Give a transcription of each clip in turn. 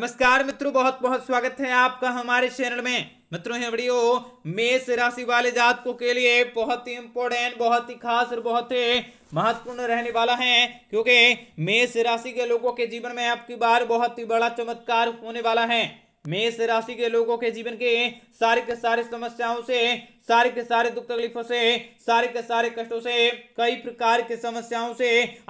नमस्कार मित्रों बहुत बहुत स्वागत है आपका हमारे चैनल में मित्रों ये वीडियो मेष राशि वाले जातकों के लिए बहुत ही इम्पोर्टेंट बहुत ही खास और बहुत ही महत्वपूर्ण रहने वाला है क्योंकि मेष राशि के लोगों के जीवन में आपकी बार बहुत ही बड़ा चमत्कार होने वाला है मेष राशि के लोगों के जीवन के सारे के सारे समस्याओं से सारे के सारे दुख तकलीफों से सारे के सारे कष्टों से कई प्रकार के समस्याओं से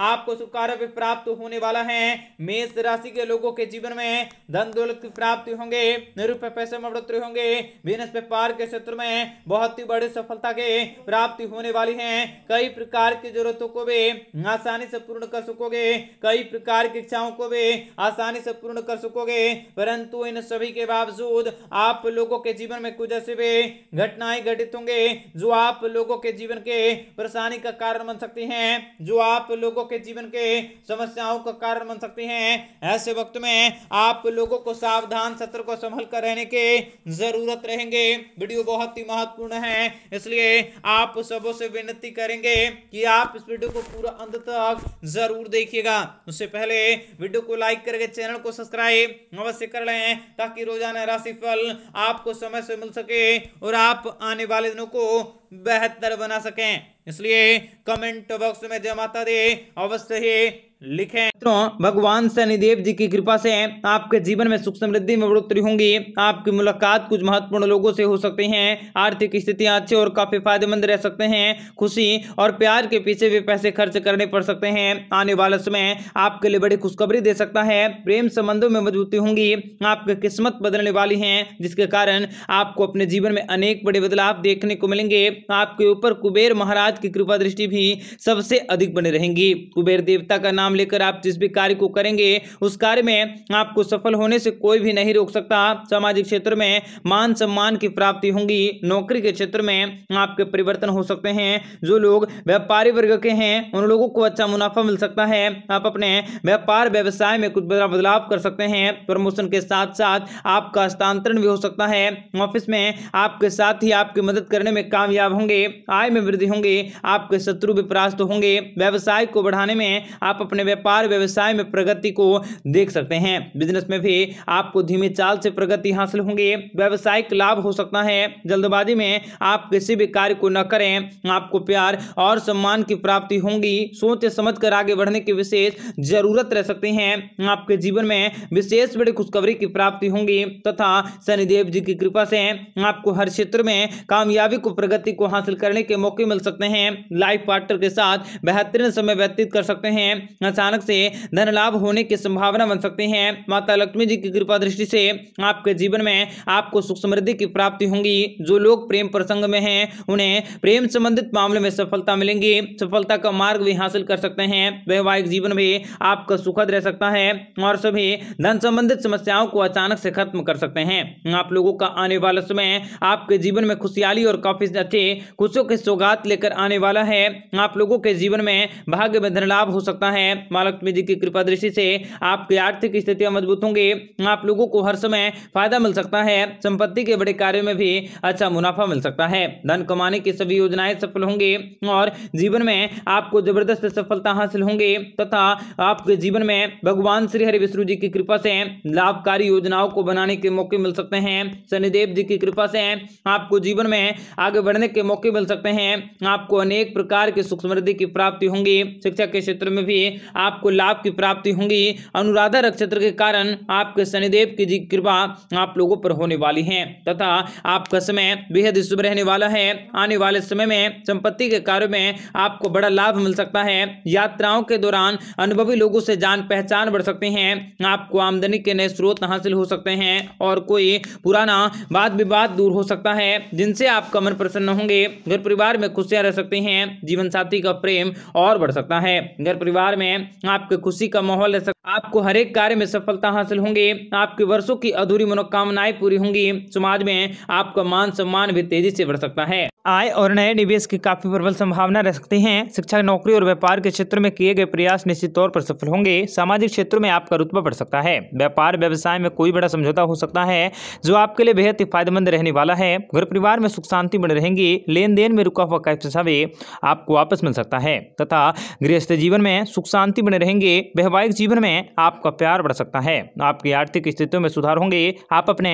आपको सुकार भी प्राप्त होने वाला है मेष राशि के लोगों के जीवन में धन दौलत की प्राप्ति होंगे निरुपय पैसे में बढ़ोतरी होंगे बिजनेस व्यापार के क्षेत्र में बहुत ही बड़ी सफलता के प्राप्ति होने वाली है कई प्रकार की जरूरतों को भी आसानी से पूर्ण कर सकोगे कई प्रकार की इच्छाओं को भी आसानी से पूर्ण कर सकोगे परंतु इन सभी के बावजूद आप लोगों के जीवन में कुछ ऐसी भी घटनाएं घटित प्रेरित होंगे जो आप लोगों के जीवन के परेशानी का कारण बन सकते हैं जो आप लोगों के जीवन के समस्याओं का कारण बन सकते हैं ऐसे वक्त में आप लोगों को सावधान सत्र को संभल कर रहने के जरूरत रहेंगे वीडियो बहुत ही महत्वपूर्ण है इसलिए आप सबों से विनती करेंगे कि आप इस वीडियो को पूरा अंत तक जरूर देखिएगा उससे पहले वीडियो को लाइक करके चैनल को सब्सक्राइब अवश्य कर लें ताकि रोजाना राशिफल आपको समय से मिल सके और आप आने inválido no co... बेहतर बना सकें इसलिए कमेंट बॉक्स में जय माता दी अवश्य ही लिखे मित्रों भगवान शनिदेव जी की कृपा से आपके जीवन में सुख समृद्धि में बढ़ोतरी होंगी आपकी मुलाकात कुछ महत्वपूर्ण लोगों से हो सकती है आर्थिक स्थितियां अच्छी और काफी फायदेमंद रह सकते हैं खुशी और प्यार के पीछे भी पैसे खर्च करने पड़ सकते हैं आने वाला समय आपके लिए बड़ी खुशखबरी दे सकता है प्रेम संबंधों में मजबूती होंगी आपकी किस्मत बदलने वाली है जिसके कारण आपको अपने जीवन में अनेक बड़े बदलाव देखने को मिलेंगे आपके ऊपर कुबेर महाराज की कृपा दृष्टि भी सबसे अधिक बने रहेंगी कुबेर देवता का नाम लेकर आप जिस भी कार्य को करेंगे उस कार्य में आपको सफल होने से कोई भी नहीं रोक सकता सामाजिक क्षेत्र में मान सम्मान की प्राप्ति होंगी नौकरी के क्षेत्र में आपके परिवर्तन हो सकते हैं जो लोग व्यापारी वर्ग के हैं उन लोगों को अच्छा मुनाफा मिल सकता है आप अपने व्यापार व्यवसाय में कुछ बदलाव कर सकते हैं प्रमोशन के साथ साथ आपका स्थानांतरण भी हो सकता है ऑफिस में आपके साथ ही आपकी मदद करने में कामयाब लाभ होंगे आय में वृद्धि होंगे आपके शत्रु भी परास्त होंगे व्यवसाय को बढ़ाने में आप अपने व्यापार व्यवसाय में प्रगति को देख सकते हैं बिजनेस में भी आपको धीमी चाल से प्रगति हासिल होंगे व्यावसायिक लाभ हो सकता है जल्दबाजी में आप किसी भी कार्य को न करें आपको प्यार और सम्मान की प्राप्ति होंगी सोच समझ कर आगे बढ़ने की विशेष जरूरत रह सकती है आपके जीवन में विशेष बड़ी खुशखबरी की प्राप्ति होंगी तथा शनिदेव जी की कृपा से आपको हर क्षेत्र में कामयाबी को प्रगति को हासिल करने के मौके मिल सकते हैं लाइफ पार्टनर के साथ बेहतरीन समय व्यतीत कर सकते हैं अचानक से धन लाभ होने की संभावना बन सकते हैं माता लक्ष्मी जी की कृपा दृष्टि से आपके जीवन में आपको सुख समृद्धि की प्राप्ति होंगी जो लोग प्रेम प्रसंग में हैं उन्हें प्रेम संबंधित मामले में सफलता मिलेंगी सफलता का मार्ग भी हासिल कर सकते हैं वैवाहिक जीवन भी आपका सुखद रह सकता है और सभी धन संबंधित समस्याओं को अचानक से खत्म कर सकते हैं आप लोगों का आने वाला समय आपके जीवन में खुशहाली और काफी अच्छे लिए खुशियों की सौगात लेकर आने वाला है आप लोगों के जीवन में भाग्य में धन लाभ हो सकता है महालक्ष्मी जी की कृपा दृष्टि से आपकी आर्थिक स्थितियां मजबूत होंगी आप लोगों को हर समय फायदा मिल सकता है संपत्ति के बड़े कार्यो में भी अच्छा मुनाफा मिल सकता है धन कमाने की सभी योजनाएं सफल होंगी और जीवन में आपको जबरदस्त सफलता हासिल होंगी तथा आपके जीवन में भगवान श्री हरि विष्णु जी की कृपा से लाभकारी योजनाओं को बनाने के मौके मिल सकते हैं शनिदेव जी की कृपा से आपको जीवन में आगे बढ़ने के के मौके मिल सकते हैं आपको अनेक प्रकार की सुख समृद्धि की प्राप्ति होंगी शिक्षा के क्षेत्र में भी आपको लाभ की प्राप्ति होंगी अनुराधा नक्षत्र के कारण आपके शनिदेव की कृपा आप लोगों पर होने वाली है तथा आपका समय बेहद शुभ रहने वाला है आने वाले समय में संपत्ति के कार्य में आपको बड़ा लाभ मिल सकता है यात्राओं के दौरान अनुभवी लोगों से जान पहचान बढ़ सकती है आपको आमदनी के नए स्रोत हासिल हो सकते हैं और कोई पुराना वाद विवाद दूर हो सकता है जिनसे आपका मन प्रसन्न होंगे होंगे घर परिवार में खुशियाँ रह सकती हैं जीवन साथी का प्रेम और बढ़ सकता है घर परिवार में आपके खुशी का माहौल रह सकता आपको हर एक कार्य में सफलता हासिल होंगी आपके वर्षों की अधूरी मनोकामनाएं पूरी होंगी समाज में आपका मान सम्मान भी तेजी से बढ़ सकता है आय और नए निवेश की काफी प्रबल संभावना रह सकती है शिक्षा नौकरी और व्यापार के क्षेत्र में किए गए प्रयास निश्चित तौर पर सफल होंगे सामाजिक क्षेत्र में आपका रुतबा बढ़ सकता है व्यापार व्यवसाय में कोई बड़ा समझौता हो सकता है जो आपके लिए बेहद ही फायदेमंद रहने वाला है घर परिवार में सुख शांति बने रहेंगी लेन देन में रुका हुआ कैसे आपको वापस मिल सकता है तथा गृहस्थ जीवन में सुख शांति बने रहेंगे वैवाहिक जीवन में आपका प्यार बढ़ सकता है आपकी आर्थिक स्थितियों में सुधार होंगे आप अपने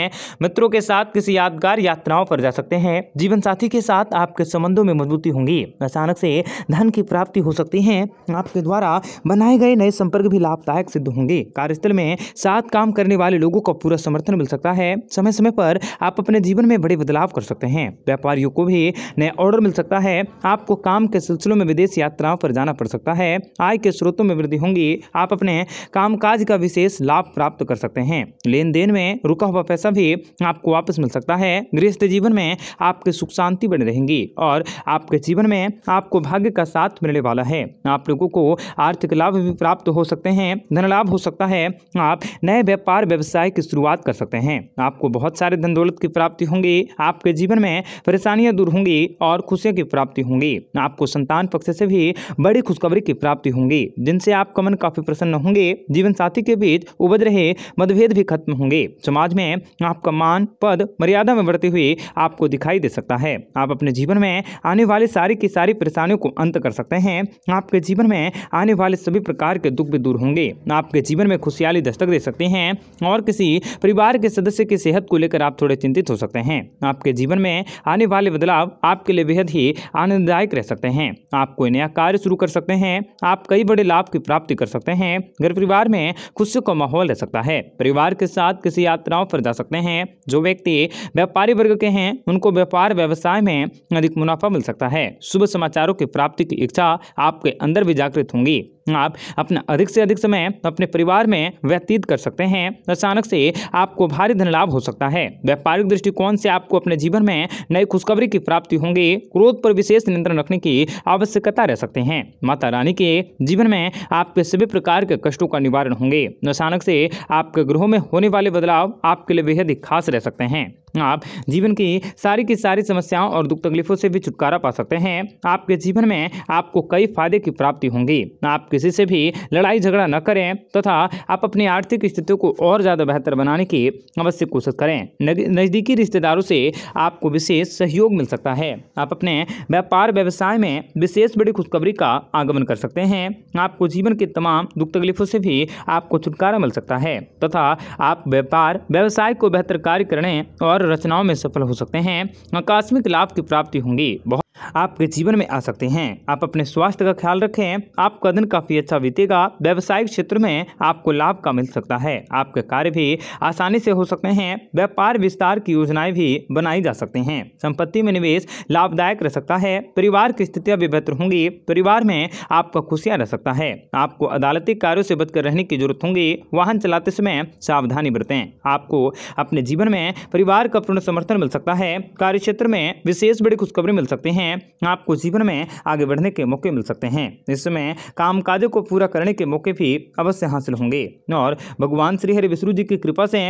मित्रों के साथ किसी यादगार यात्राओं पर जा सकते हैं जीवन साथी के साथ साथ आपके संबंधों में मजबूती होंगी अचानक से धन की प्राप्ति हो सकती है आपके द्वारा बनाए गए नए संपर्क भी लाभदायक सिद्ध होंगे कार्यस्थल में साथ काम करने वाले लोगों का पूरा समर्थन मिल सकता है समय समय पर आप अपने जीवन में बड़े बदलाव कर सकते हैं व्यापारियों को भी नया ऑर्डर मिल सकता है आपको काम के सिलसिलों में विदेश यात्राओं पर जाना पड़ सकता है आय के स्रोतों में वृद्धि होंगी आप अपने कामकाज का विशेष लाभ प्राप्त कर सकते हैं लेन देन में रुका हुआ पैसा भी आपको वापस मिल सकता है गृहस्थ जीवन में आपकी सुख शांति बढ़ रहेंगी और आपके जीवन में आपको भाग्य का साथ मिलने वाला है आप लोगों को आर्थिक लाभ भी प्राप्त हो सकते हैं धन लाभ हो सकता है आप नए व्यापार व्यवसाय की शुरुआत कर सकते हैं आपको बहुत सारे धन दौलत की प्राप्ति होंगी आपके जीवन में परेशानियां दूर होंगी और खुशियों की प्राप्ति होंगी आपको संतान पक्ष से भी बड़ी खुशखबरी की प्राप्ति होंगी जिनसे आपका मन काफी प्रसन्न होंगे जीवन साथी के बीच उपज रहे मतभेद भी खत्म होंगे समाज में आपका मान पद मर्यादा में बढ़ते हुए आपको दिखाई दे सकता है आप अपने जीवन में आने वाली सारी की सारी परेशानियों को अंत कर सकते हैं आपके जीवन में आने वाले सभी प्रकार के दुख भी दूर होंगे आपके जीवन में खुशहाली दस्तक दे सकते हैं और किसी परिवार के सदस्य की सेहत को लेकर आप थोड़े चिंतित हो सकते हैं आपके जीवन में आने वाले बदलाव आपके लिए बेहद ही आनंददायक रह सकते हैं आप कोई नया कार्य शुरू कर सकते हैं आप कई बड़े लाभ की प्राप्ति कर सकते हैं घर परिवार में खुशी का माहौल रह सकता है परिवार के साथ किसी यात्राओं पर जा सकते हैं जो व्यक्ति व्यापारी वर्ग के हैं उनको व्यापार व्यवसाय में में अधिक मुनाफा मिल सकता है शुभ समाचारों की प्राप्ति की इच्छा आपके अंदर भी जागृत होंगी आप अपना अधिक से अधिक समय अपने परिवार में व्यतीत कर सकते हैं अचानक से आपको भारी धन लाभ हो सकता है व्यापारिक दृष्टिकोण से आपको अपने जीवन में नई खुशखबरी की प्राप्ति होंगी क्रोध पर विशेष नियंत्रण रखने की आवश्यकता रह सकते हैं माता रानी के जीवन में आपके सभी प्रकार के कष्टों का निवारण होंगे अचानक से आपके ग्रहों में होने वाले बदलाव आपके लिए बेहद ही खास रह सकते हैं आप जीवन की सारी की सारी समस्याओं और दुख तकलीफों से भी छुटकारा पा सकते हैं आपके जीवन में आपको कई फायदे की प्राप्ति होंगी आप किसी से भी लड़ाई झगड़ा न करें तथा तो आप अपनी आर्थिक स्थिति को और ज़्यादा बेहतर बनाने की अवश्य कोशिश करें नज़दीकी रिश्तेदारों से आपको विशेष सहयोग मिल सकता है आप अपने व्यापार व्यवसाय में विशेष बड़ी खुशखबरी का आगमन कर सकते हैं आपको जीवन के तमाम दुख तकलीफों से भी आपको छुटकारा मिल सकता है तथा आप व्यापार व्यवसाय को बेहतर कार्य करने और रचनाओं में सफल हो सकते हैं आकस्मिक लाभ की प्राप्ति होंगी बहुत आपके जीवन में आ सकते हैं आप अपने स्वास्थ्य का ख्याल रखें आपका दिन काफ़ी अच्छा बीतेगा व्यवसायिक क्षेत्र में आपको लाभ का मिल सकता है आपके कार्य भी आसानी से हो सकते हैं व्यापार विस्तार की योजनाएं भी बनाई जा सकते हैं संपत्ति में निवेश लाभदायक रह सकता है परिवार की स्थितियां भी बेहतर होंगी परिवार में आपका खुशियां रह सकता है आपको अदालती कार्यों से बचकर रहने की जरूरत होगी वाहन चलाते समय सावधानी बरतें आपको अपने जीवन में परिवार का पूर्ण समर्थन मिल सकता है कार्य में विशेष बड़ी खुशखबरी मिल सकती है हैं आपको जीवन में आगे बढ़ने के मौके मिल सकते हैं इसमें काम काजों को पूरा करने के मौके भी अवश्य हासिल होंगे और भगवान श्रीहरि विष्णु जी की कृपा से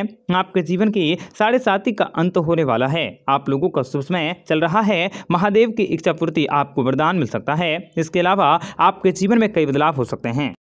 आपके जीवन की साढ़े साथी का अंत होने वाला है आप लोगों का शुभ समय चल रहा है महादेव की इच्छा पूर्ति आपको वरदान मिल सकता है इसके अलावा आपके जीवन में कई बदलाव हो सकते हैं